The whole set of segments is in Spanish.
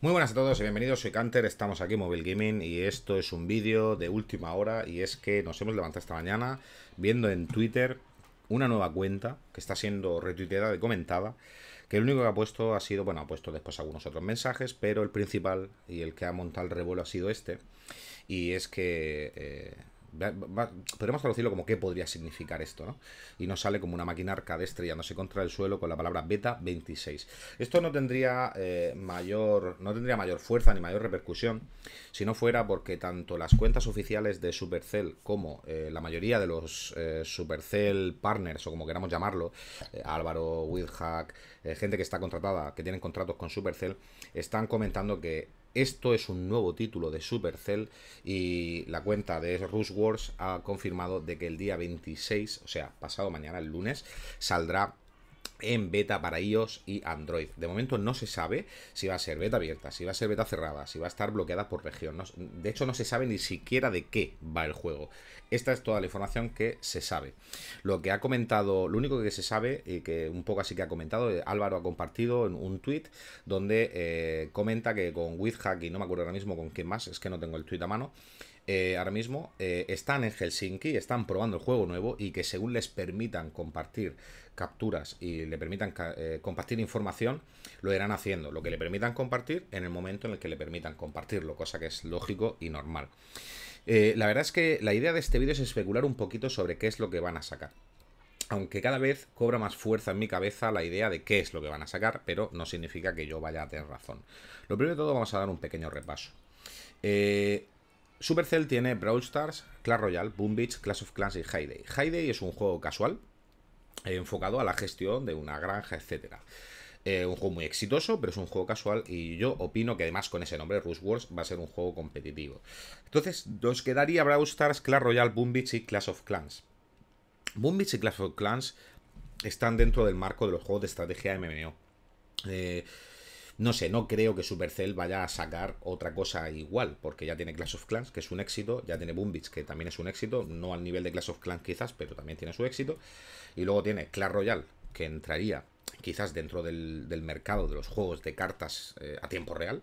Muy buenas a todos y bienvenidos, soy Canter, estamos aquí en Mobile Gaming y esto es un vídeo de última hora y es que nos hemos levantado esta mañana viendo en Twitter una nueva cuenta que está siendo retuiteada y comentada, que el único que ha puesto ha sido, bueno, ha puesto después algunos otros mensajes, pero el principal y el que ha montado el revuelo ha sido este, y es que... Eh, Podríamos traducirlo como qué podría significar esto, ¿no? Y nos sale como una máquina no estrellándose contra el suelo con la palabra beta 26. Esto no tendría eh, mayor. no tendría mayor fuerza ni mayor repercusión si no fuera porque tanto las cuentas oficiales de Supercell como eh, la mayoría de los eh, Supercell partners, o como queramos llamarlo, Álvaro, Wilhack, gente que está contratada, que tienen contratos con Supercell, están comentando que esto es un nuevo título de Supercell y la cuenta de Rush Wars ha confirmado de que el día 26, o sea, pasado mañana, el lunes, saldrá en beta para iOS y Android. De momento no se sabe si va a ser beta abierta, si va a ser beta cerrada, si va a estar bloqueada por región. de hecho, no se sabe ni siquiera de qué va el juego. Esta es toda la información que se sabe. Lo que ha comentado, lo único que se sabe, y que un poco así que ha comentado, eh, Álvaro ha compartido en un tweet donde eh, comenta que con Wizhack y no me acuerdo ahora mismo con quién más, es que no tengo el tweet a mano, eh, ahora mismo eh, están en Helsinki, están probando el juego nuevo y que según les permitan compartir capturas y le permitan eh, compartir información, lo irán haciendo. Lo que le permitan compartir en el momento en el que le permitan compartirlo, cosa que es lógico y normal. la verdad es que la idea de este vídeo es especular un poquito sobre qué es lo que van a sacar aunque cada vez cobra más fuerza en mi cabeza la idea de qué es lo que van a sacar, pero no significa que yo vaya a tener razón. Lo primero de todo vamos a dar un pequeño repaso. Eh, Supercell tiene Brawl Stars, Clash Royale, Boom Beach, Clash of Clans y Hyde. Hayday es un juego casual eh, enfocado a la gestión de una granja, etc. Eh, un juego muy exitoso, pero es un juego casual y yo opino que además con ese nombre, Rush Wars, va a ser un juego competitivo. Entonces, nos quedaría Brawl Stars, Clash Royale, Boom Beach y Clash of Clans. Boom Beach y Clash of Clans están dentro del marco de los juegos de estrategia MMO. Eh, no sé, no creo que Supercell vaya a sacar otra cosa igual, porque ya tiene Clash of Clans, que es un éxito, ya tiene Boom que también es un éxito, no al nivel de Clash of Clans quizás, pero también tiene su éxito. Y luego tiene Clash Royale, que entraría quizás dentro del, mercado de los juegos de cartas eh, a tiempo real.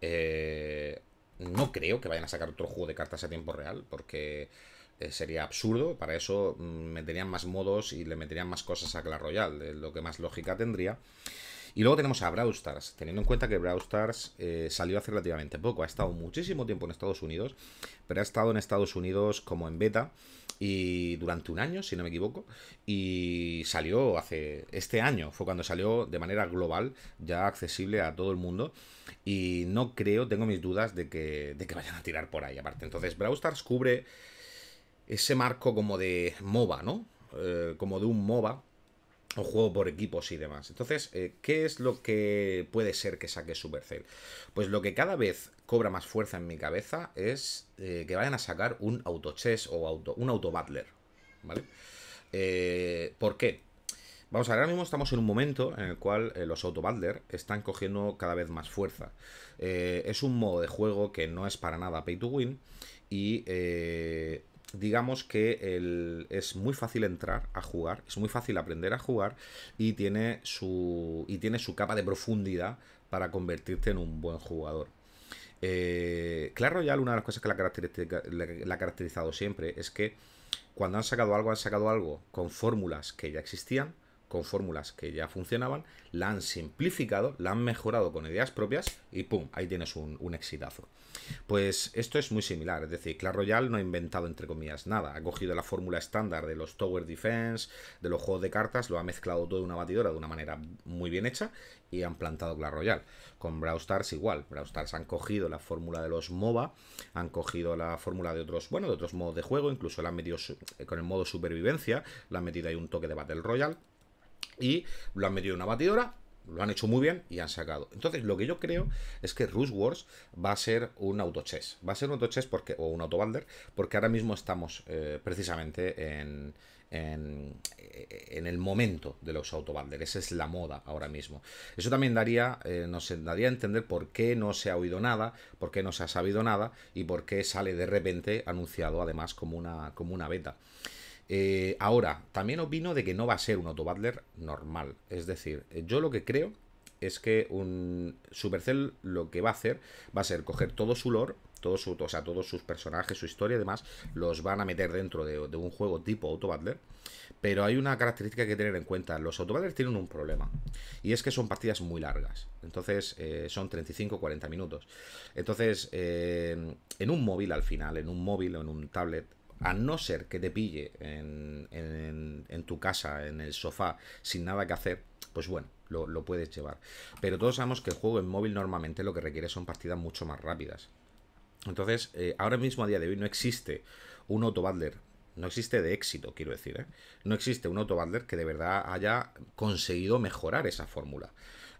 Eh, no creo que vayan a sacar otro juego de cartas a tiempo real, porque eh, sería absurdo. Para eso mm, meterían más modos y le meterían más cosas a Clash Royale, lo que más lógica tendría. Y luego tenemos a Brawl Stars, teniendo en cuenta que Brawl Stars eh, salió hace relativamente poco, ha estado muchísimo tiempo en Estados Unidos, pero ha estado en Estados Unidos como en beta y durante un año, si no me equivoco, y salió hace este año, fue cuando salió de manera global, ya accesible a todo el mundo, y no creo, tengo mis dudas de que, de que vayan a tirar por ahí aparte. Entonces, Brawl Stars cubre ese marco como de MOBA, ¿no? Eh, como de un MOBA, o juego por equipos y demás. Entonces, eh, ¿qué es lo que puede ser que saque Supercell? Pues lo que cada vez cobra más fuerza en mi cabeza es eh, que vayan a sacar un auto-chess o auto, un ¿vale? Eh, ¿Por qué? Vamos a ver, ahora mismo estamos en un momento en el cual los auto battler están cogiendo cada vez más fuerza. es un modo de juego que no es para nada pay to win y digamos que es muy fácil entrar a jugar, es muy fácil aprender a jugar y tiene su, y tiene su capa de profundidad para convertirte en un buen jugador. Eh, claro ya una de las cosas que la ha caracterizado siempre es que cuando han sacado algo, han sacado algo con fórmulas que ya existían, con fórmulas que ya funcionaban, la han simplificado, la han mejorado con ideas propias y ¡pum! Ahí tienes un, exitazo. Pues esto es muy similar, es decir, Clash Royale no ha inventado entre comillas nada, ha cogido la fórmula estándar de los Tower Defense, de los juegos de cartas, lo ha mezclado todo en una batidora de una manera muy bien hecha y han plantado Clash Royale. Con Brawl Stars igual, Brawl Stars han cogido la fórmula de los MOBA, han cogido la fórmula de otros, bueno, de otros modos de juego, incluso la han metido eh, con el modo supervivencia, la han metido ahí un toque de Battle Royale y lo han metido en una batidora, lo han hecho muy bien y han sacado. Entonces, lo que yo creo es que Rush Wars va a ser un autochess. Va a ser un autochess porque, o un autobalder, porque ahora mismo estamos eh, precisamente en, eh, en, el momento de los autobalder. Esa es la moda ahora mismo. Eso también daría, eh, nos daría a entender por qué no se ha oído nada, por qué no se ha sabido nada y por qué sale de repente anunciado además como una, como una beta. Eh, ahora, también opino de que no va a ser un autobattler normal. Es decir, eh, yo lo que creo es que un Supercell lo que va a hacer va a ser coger todo su lore, su, o todos sus personajes, su historia y demás, los van a meter dentro de, un juego tipo Autobattler. Pero hay una característica que tener en cuenta. Los Autobattlers tienen un problema. Y es que son partidas muy largas. Entonces, eh, son 35-40 minutos. Entonces, en un móvil al final, en un móvil o en un tablet, a no ser que te pille en, tu casa, en el sofá, sin nada que hacer, pues bueno, lo, puedes llevar. Pero todos sabemos que el juego en móvil normalmente lo que requiere son partidas mucho más rápidas. Entonces, eh, ahora mismo a día de hoy no existe un autobattler. No existe de éxito, quiero decir. ¿eh? No existe un autobattler que de verdad haya conseguido mejorar esa fórmula.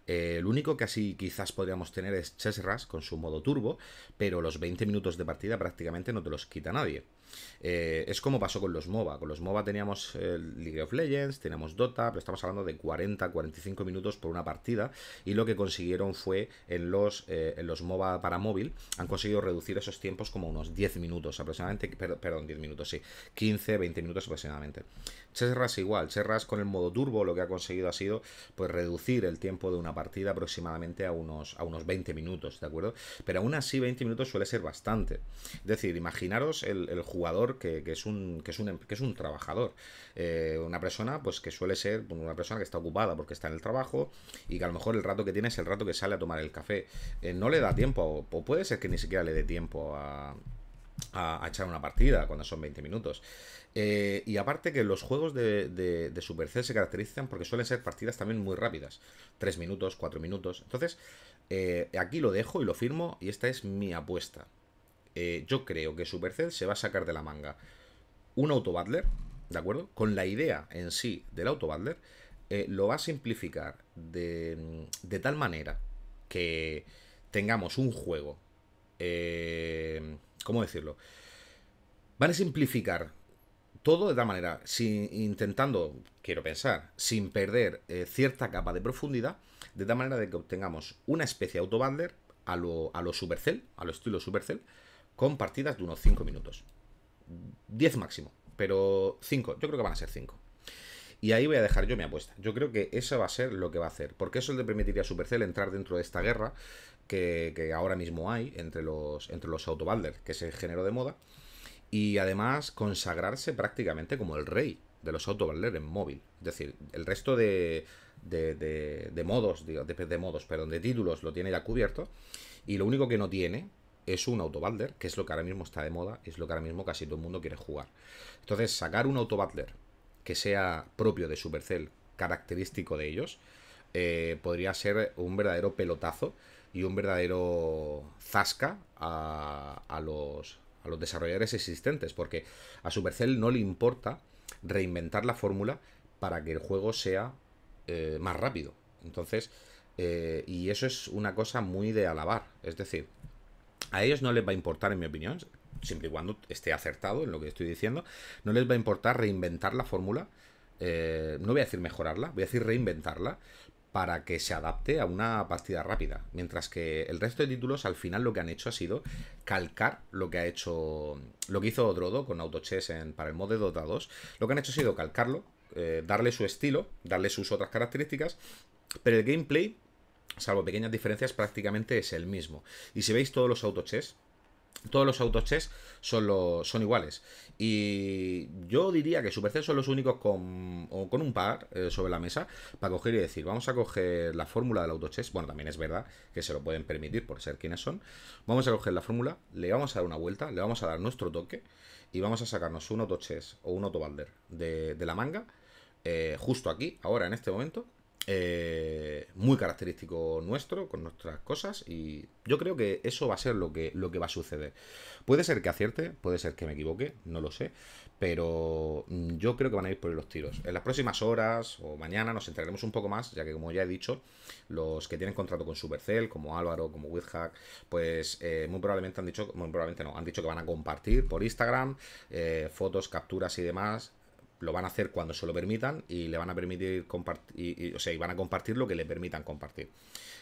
Eh, el único que así quizás podríamos tener es Rush con su modo turbo, pero los 20 minutos de partida prácticamente no te los quita nadie. Eh, es como pasó con los MOBA. Con los MOBA teníamos League of Legends, teníamos Dota, pero estamos hablando de 40-45 minutos por una partida. Y lo que consiguieron fue en los, eh, los MOBA para móvil, han conseguido reducir esos tiempos como unos 10 minutos aproximadamente. perdón, 10 minutos, sí. 15-20 minutos aproximadamente. Rush igual. Rush con el modo turbo lo que ha conseguido ha sido pues reducir el tiempo de una partida aproximadamente a unos, a unos 20 minutos, ¿de acuerdo? Pero aún así 20 minutos suele ser bastante. Es decir, imaginaros el, jugador que, que, es un, que, es un, que es un trabajador. Eh, una persona pues que suele ser pues, una persona que está ocupada porque está en el trabajo y que a lo mejor el rato que tiene es el rato que sale a tomar el café. Eh, no le da tiempo, o puede ser que ni siquiera le dé tiempo a a, echar una partida cuando son 20 minutos. Eh, y aparte que los juegos de, de, Supercell se caracterizan porque suelen ser partidas también muy rápidas. 3 minutos, 4 minutos. Entonces, eh, aquí lo dejo y lo firmo y esta es mi apuesta. Eh, yo creo que Supercell se va a sacar de la manga un autobattler, ¿de acuerdo? Con la idea en sí del autobattler, lo va a simplificar de, de, tal manera que tengamos un juego... ¿Cómo decirlo? Van a simplificar todo de tal manera, sin, intentando, quiero pensar, sin perder eh, cierta capa de profundidad, de tal manera de que obtengamos una especie de autobander a lo, a lo Supercell, a lo estilo Supercell, con partidas de unos 5 minutos. 10 máximo, pero 5, yo creo que van a ser 5. Y ahí voy a dejar yo mi apuesta. Yo creo que eso va a ser lo que va a hacer, porque eso le permitiría a Supercell entrar dentro de esta guerra que, ahora mismo hay entre los, entre los que es el género de moda, y además consagrarse prácticamente como el rey de los Autobalders en móvil. Es decir, el resto de, de, de, modos, de, modos, perdón, de títulos lo tiene ya cubierto, y lo único que no tiene es un autobalder que es lo que ahora mismo está de moda, es lo que ahora mismo casi todo el mundo quiere jugar. Entonces, sacar un autobalder que sea propio de Supercell, característico de ellos, eh, podría ser un verdadero pelotazo y un verdadero zasca a, a, los, a los desarrolladores existentes, porque a Supercell no le importa reinventar la fórmula para que el juego sea eh, más rápido. Entonces, eh, y eso es una cosa muy de alabar. Es decir, a ellos no les va a importar, en mi opinión, siempre y cuando esté acertado en lo que estoy diciendo, no les va a importar reinventar la fórmula, eh, no voy a decir mejorarla, voy a decir reinventarla para que se adapte a una partida rápida. Mientras que el resto de títulos al final lo que han hecho ha sido calcar lo que ha hecho, lo que hizo Drodo con Autochess en, para el modo de Dota 2, lo que han hecho ha sido calcarlo, eh, darle su estilo, darle sus otras características, pero el gameplay salvo pequeñas diferencias, prácticamente es el mismo. Y si veis todos los autochess, todos los autochess son, los, son iguales. Y yo diría que Supercell son los únicos con, con un par eh, sobre la mesa para coger y decir, vamos a coger la fórmula del chess Bueno, también es verdad que se lo pueden permitir por ser quienes son. Vamos a coger la fórmula, le vamos a dar una vuelta, le vamos a dar nuestro toque y vamos a sacarnos un chess o un autobalder de, de la manga eh, justo aquí, ahora en este momento, eh, muy característico nuestro, con nuestras cosas, y yo creo que eso va a ser lo que, lo que va a suceder. Puede ser que acierte, puede ser que me equivoque, no lo sé, pero mm, yo creo que van a ir por los tiros. En las próximas horas o mañana nos enteraremos un poco más, ya que como ya he dicho, los que tienen contrato con Supercell, como Álvaro, como Withhack, pues eh, muy probablemente han dicho, muy probablemente no, han dicho que van a compartir por Instagram eh, fotos, capturas y demás lo van a hacer cuando se lo permitan y le van a permitir compartir, o y van a compartir lo que le permitan compartir.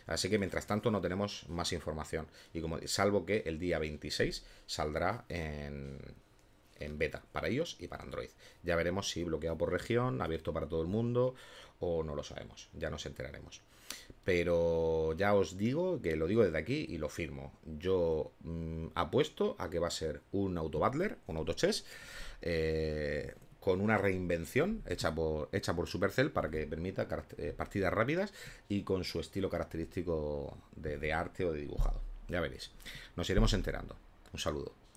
Así que mientras tanto no tenemos más información. Y como salvo que el día 26 saldrá en, en beta para ellos y para Android. Ya veremos si bloqueado por región, abierto para todo el mundo o no lo sabemos, ya nos enteraremos. Pero ya os digo que lo digo desde aquí y lo firmo. Yo mm, apuesto a que va a ser un auto battler, un auto chess, eh, con una reinvención hecha por, hecha por Supercell para que permita eh, partidas rápidas y con su estilo característico de, de arte o de dibujado. Ya veréis. Nos iremos enterando. Un saludo.